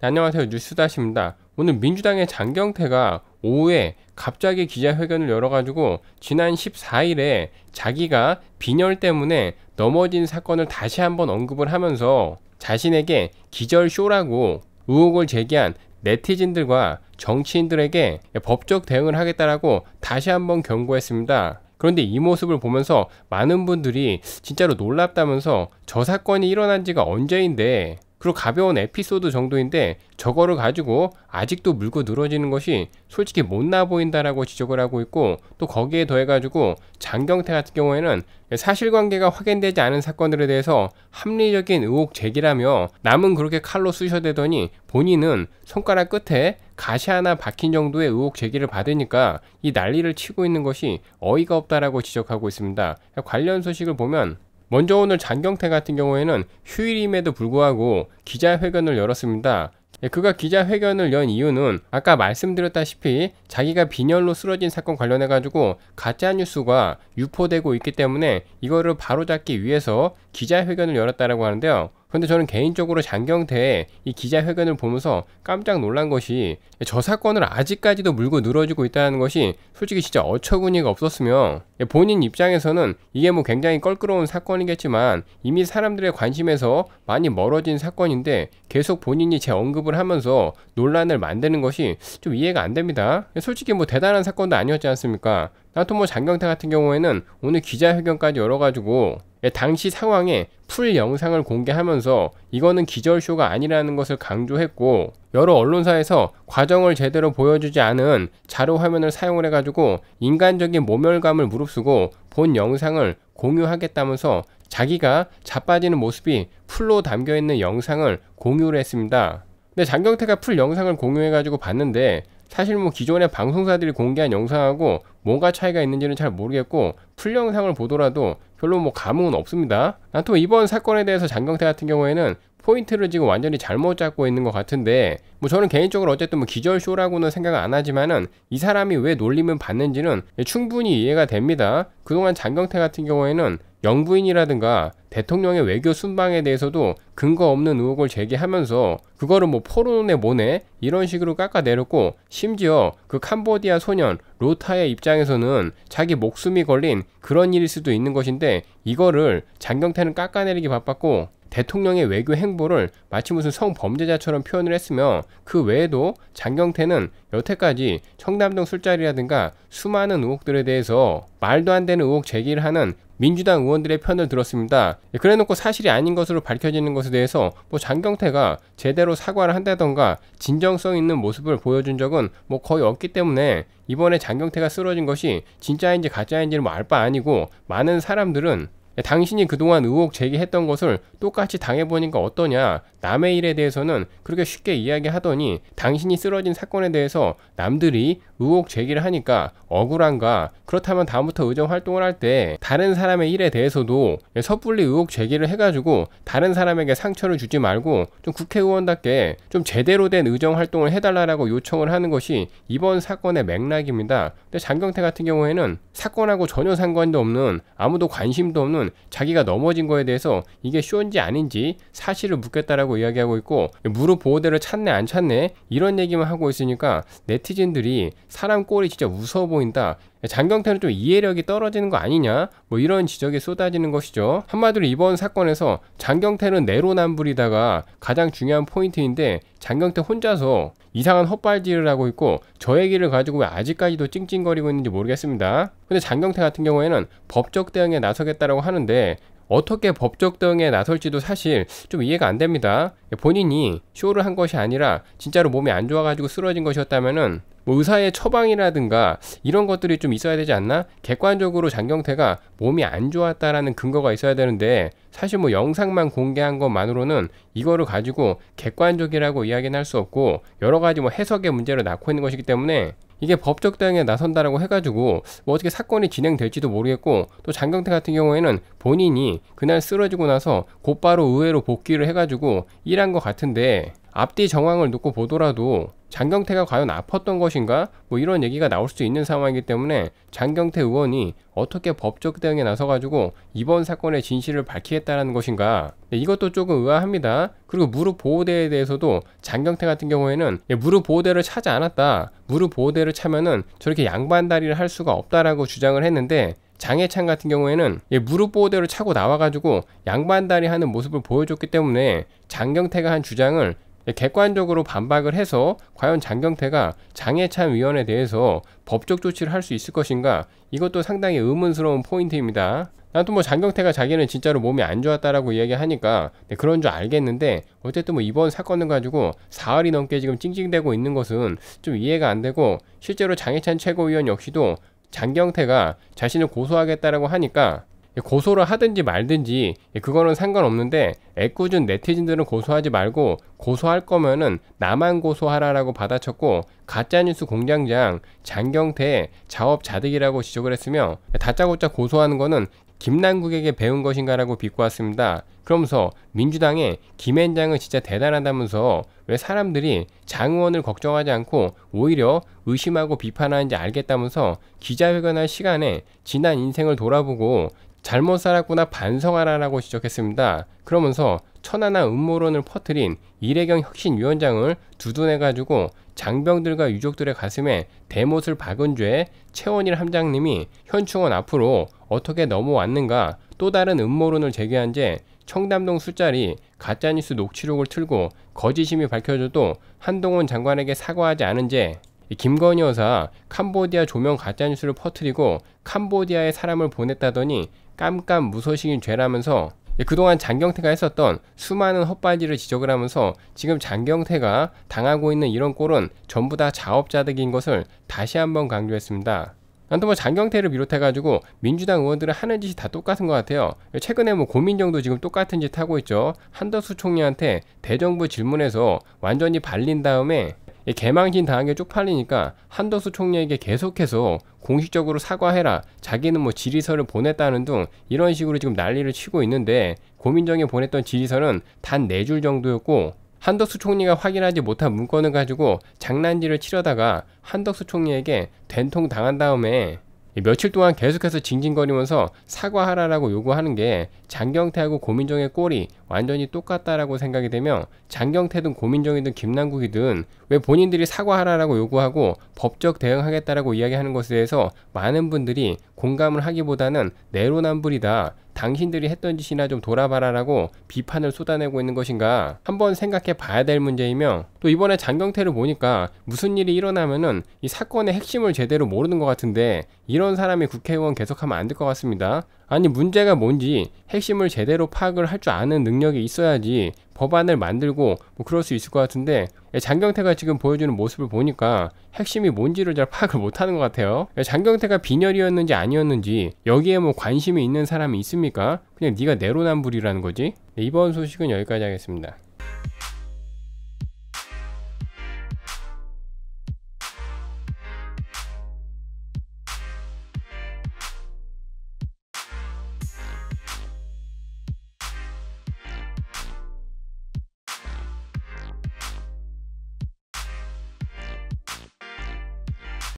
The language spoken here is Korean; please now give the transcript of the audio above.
네, 안녕하세요. 뉴스다시입니다. 오늘 민주당의 장경태가 오후에 갑자기 기자회견을 열어가지고 지난 14일에 자기가 빈혈 때문에 넘어진 사건을 다시 한번 언급을 하면서 자신에게 기절쇼라고 의혹을 제기한 네티즌들과 정치인들에게 법적 대응을 하겠다라고 다시 한번 경고했습니다. 그런데 이 모습을 보면서 많은 분들이 진짜로 놀랍다면서 저 사건이 일어난 지가 언제인데 그리고 가벼운 에피소드 정도인데 저거를 가지고 아직도 물고 늘어지는 것이 솔직히 못나 보인다라고 지적을 하고 있고 또 거기에 더해가지고 장경태 같은 경우에는 사실관계가 확인되지 않은 사건들에 대해서 합리적인 의혹 제기라며 남은 그렇게 칼로 쑤셔대더니 본인은 손가락 끝에 가시 하나 박힌 정도의 의혹 제기를 받으니까 이 난리를 치고 있는 것이 어이가 없다라고 지적하고 있습니다. 관련 소식을 보면 먼저 오늘 장경태 같은 경우에는 휴일임에도 불구하고 기자회견을 열었습니다. 예, 그가 기자회견을 연 이유는 아까 말씀드렸다시피 자기가 빈혈로 쓰러진 사건 관련해가지고 가짜뉴스가 유포되고 있기 때문에 이거를 바로잡기 위해서 기자회견을 열었다라고 하는데요. 그런데 저는 개인적으로 장경태의 이 기자회견을 보면서 깜짝 놀란 것이 저 사건을 아직까지도 물고 늘어지고 있다는 것이 솔직히 진짜 어처구니가 없었으며 본인 입장에서는 이게 뭐 굉장히 껄끄러운 사건이겠지만 이미 사람들의 관심에서 많이 멀어진 사건인데 계속 본인이 제 언급을 하면서 논란을 만드는 것이 좀 이해가 안 됩니다. 솔직히 뭐 대단한 사건도 아니었지 않습니까? 나토모 뭐 장경태 같은 경우에는 오늘 기자회견까지 열어가지고 예, 당시 상황에 풀 영상을 공개하면서 이거는 기절쇼가 아니라는 것을 강조했고 여러 언론사에서 과정을 제대로 보여주지 않은 자료 화면을 사용을 해가지고 인간적인 모멸감을 무릅쓰고 본 영상을 공유하겠다면서 자기가 자빠지는 모습이 풀로 담겨있는 영상을 공유를 했습니다. 근데 장경태가 풀 영상을 공유해가지고 봤는데 사실 뭐 기존의 방송사들이 공개한 영상하고 뭔가 차이가 있는지는 잘 모르겠고 풀 영상을 보더라도 별로 뭐 감흥은 없습니다. 아, 또 이번 사건에 대해서 장경태 같은 경우에는 포인트를 지금 완전히 잘못 잡고 있는 것 같은데 뭐 저는 개인적으로 어쨌든 뭐 기절쇼라고는 생각 안 하지만은 이 사람이 왜 놀림을 받는지는 충분히 이해가 됩니다. 그동안 장경태 같은 경우에는 영부인이라든가 대통령의 외교 순방에 대해서도 근거 없는 의혹을 제기하면서 그거를 뭐포르노네 뭐네 이런 식으로 깎아내렸고 심지어 그 캄보디아 소년 로타의 입장에서는 자기 목숨이 걸린 그런 일일 수도 있는 것인데 이거를 장경태는 깎아내리기 바빴고 대통령의 외교 행보를 마치 무슨 성범죄자처럼 표현을 했으며 그 외에도 장경태는 여태까지 청담동 술자리라든가 수많은 의혹들에 대해서 말도 안 되는 의혹 제기를 하는 민주당 의원들의 편을 들었습니다. 예, 그래 놓고 사실이 아닌 것으로 밝혀지는 것에 대해서 뭐 장경태가 제대로 사과를 한다던가 진정성 있는 모습을 보여준 적은 뭐 거의 없기 때문에 이번에 장경태가 쓰러진 것이 진짜인지 가짜인지는 뭐알 바 아니고 많은 사람들은 예, 당신이 그동안 의혹 제기했던 것을 똑같이 당해보니까 어떠냐 남의 일에 대해서는 그렇게 쉽게 이야기하더니 당신이 쓰러진 사건에 대해서 남들이 의혹 제기를 하니까 억울한가 그렇다면 다음부터 의정 활동을 할 때 다른 사람의 일에 대해서도 예, 섣불리 의혹 제기를 해가지고 다른 사람에게 상처를 주지 말고 좀 국회의원답게 좀 제대로 된 의정 활동을 해달라고 요청을 하는 것이 이번 사건의 맥락입니다. 근데 장경태 같은 경우에는 사건하고 전혀 상관도 없는 아무도 관심도 없는 자기가 넘어진 거에 대해서 이게 쇼인지 아닌지 사실을 묻겠다라고 이야기하고 있고 무릎 보호대를 찾네 안 찾네 이런 얘기만 하고 있으니까 네티즌들이 사람 꼴이 진짜 무서워 보인다 장경태는 좀 이해력이 떨어지는 거 아니냐 뭐 이런 지적이 쏟아지는 것이죠 한마디로 이번 사건에서 장경태는 내로남불이다가 가장 중요한 포인트인데 장경태 혼자서 이상한 헛발질을 하고 있고 저 얘기를 가지고 왜 아직까지도 찡찡거리고 있는지 모르겠습니다 근데 장경태 같은 경우에는 법적 대응에 나서겠다라고 하는데 어떻게 법적 대응에 나설지도 사실 좀 이해가 안 됩니다. 본인이 쇼를 한 것이 아니라 진짜로 몸이 안 좋아가지고 쓰러진 것이었다면은 뭐 의사의 처방이라든가 이런 것들이 좀 있어야 되지 않나? 객관적으로 장경태가 몸이 안 좋았다라는 근거가 있어야 되는데 사실 뭐 영상만 공개한 것만으로는 이거를 가지고 객관적이라고 이야기는 할 수 없고 여러 가지 뭐 해석의 문제를 낳고 있는 것이기 때문에 이게 법적 대응에 나선다라고 해가지고 뭐 어떻게 사건이 진행될지도 모르겠고 또 장경태 같은 경우에는 본인이 그날 쓰러지고 나서 곧바로 의회로 복귀를 해가지고 일한 것 같은데 앞뒤 정황을 놓고 보더라도 장경태가 과연 아팠던 것인가 뭐 이런 얘기가 나올 수 있는 상황이기 때문에 장경태 의원이 어떻게 법적 대응에 나서가지고 이번 사건의 진실을 밝히겠다는 것인가 네, 이것도 조금 의아합니다. 그리고 무릎 보호대에 대해서도 장경태 같은 경우에는 예, 무릎 보호대를 차지 않았다. 무릎 보호대를 차면은 저렇게 양반다리를 할 수가 없다라고 주장을 했는데 장해찬 같은 경우에는 예, 무릎 보호대를 차고 나와가지고 양반다리 하는 모습을 보여줬기 때문에 장경태가 한 주장을 객관적으로 반박을 해서 과연 장경태가 장해찬위원에 대해서 법적 조치를 할 수 있을 것인가 이것도 상당히 의문스러운 포인트입니다. 나도 뭐 장경태가 자기는 진짜로 몸이 안 좋았다라고 이야기하니까 네, 그런 줄 알겠는데 어쨌든 뭐 이번 사건을 가지고 사흘이 넘게 지금 찡찡대고 있는 것은 좀 이해가 안 되고 실제로 장해찬 최고위원 역시도 장경태가 자신을 고소하겠다라고 하니까 예, 고소를 하든지 말든지 예, 그거는 상관없는데 애꿎은 네티즌들은 고소하지 말고 고소할 거면은 나만 고소하라라고 받아쳤고 가짜뉴스 공장장 장경태 자업자득이라고 지적을 했으며 예, 다짜고짜 고소하는 거는 김남국에게 배운 것인가라고 비꼬았습니다. 그러면서 민주당의 김앤장은 진짜 대단하다면서 왜 사람들이 장 의원을 걱정하지 않고 오히려 의심하고 비판하는지 알겠다면서 기자회견할 시간에 지난 인생을 돌아보고 잘못 살았구나 반성하라라고 지적했습니다. 그러면서 천안한 음모론을 퍼뜨린 이래경 혁신위원장을 두둔해가지고 장병들과 유족들의 가슴에 대못을 박은 죄에 최원일 함장님이 현충원 앞으로 어떻게 넘어왔는가 또 다른 음모론을 제기한 죄 청담동 술자리 가짜뉴스 녹취록을 틀고 거짓심이 밝혀져도 한동훈 장관에게 사과하지 않은 죄 김건희 여사 캄보디아 조명 가짜뉴스를 퍼뜨리고 캄보디아에 사람을 보냈다더니 깜깜 무소식인 죄라면서 예, 그동안 장경태가 했었던 수많은 헛발질을 지적을 하면서 지금 장경태가 당하고 있는 이런 꼴은 전부 다 자업자득인 것을 다시 한번 강조했습니다. 아무튼 뭐 장경태를 비롯해가지고 민주당 의원들은 하는 짓이 다 똑같은 것 같아요. 예, 최근에 뭐 고민정도 지금 똑같은 짓 하고 있죠. 한덕수 총리한테 대정부 질문에서 완전히 발린 다음에 개망신 당하게 쪽팔리니까 한덕수 총리에게 계속해서 공식적으로 사과해라. 자기는 뭐 질의서를 보냈다는 등 이런 식으로 지금 난리를 치고 있는데 고민정에 보냈던 질의서는 단 네 줄 정도였고 한덕수 총리가 확인하지 못한 문건을 가지고 장난질을 치려다가 한덕수 총리에게 된통 당한 다음에 며칠 동안 계속해서 징징거리면서 사과하라라고 요구하는 게 장경태하고 고민정의 꼴이 완전히 똑같다라고 생각이 되며 장경태든 고민정이든 김남국이든 왜 본인들이 사과하라라고 요구하고 법적 대응하겠다라고 이야기하는 것에 대해서 많은 분들이 공감을 하기보다는 내로남불이다. 당신들이 했던 짓이나 좀 돌아봐라라고 비판을 쏟아내고 있는 것인가 한번 생각해 봐야 될 문제이며 또 이번에 장경태를 보니까 무슨 일이 일어나면은 이 사건의 핵심을 제대로 모르는 것 같은데 이런 사람이 국회의원 계속하면 안 될 것 같습니다. 아니 문제가 뭔지 핵심을 제대로 파악을 할 줄 아는 능력이 있어야지 법안을 만들고 뭐 그럴 수 있을 것 같은데 예, 장경태가 지금 보여주는 모습을 보니까 핵심이 뭔지를 잘 파악을 못하는 것 같아요 예, 장경태가 빈혈이었는지 아니었는지 여기에 뭐 관심이 있는 사람이 있습니까? 그냥 네가 내로남불이라는 거지 네, 이번 소식은 여기까지 하겠습니다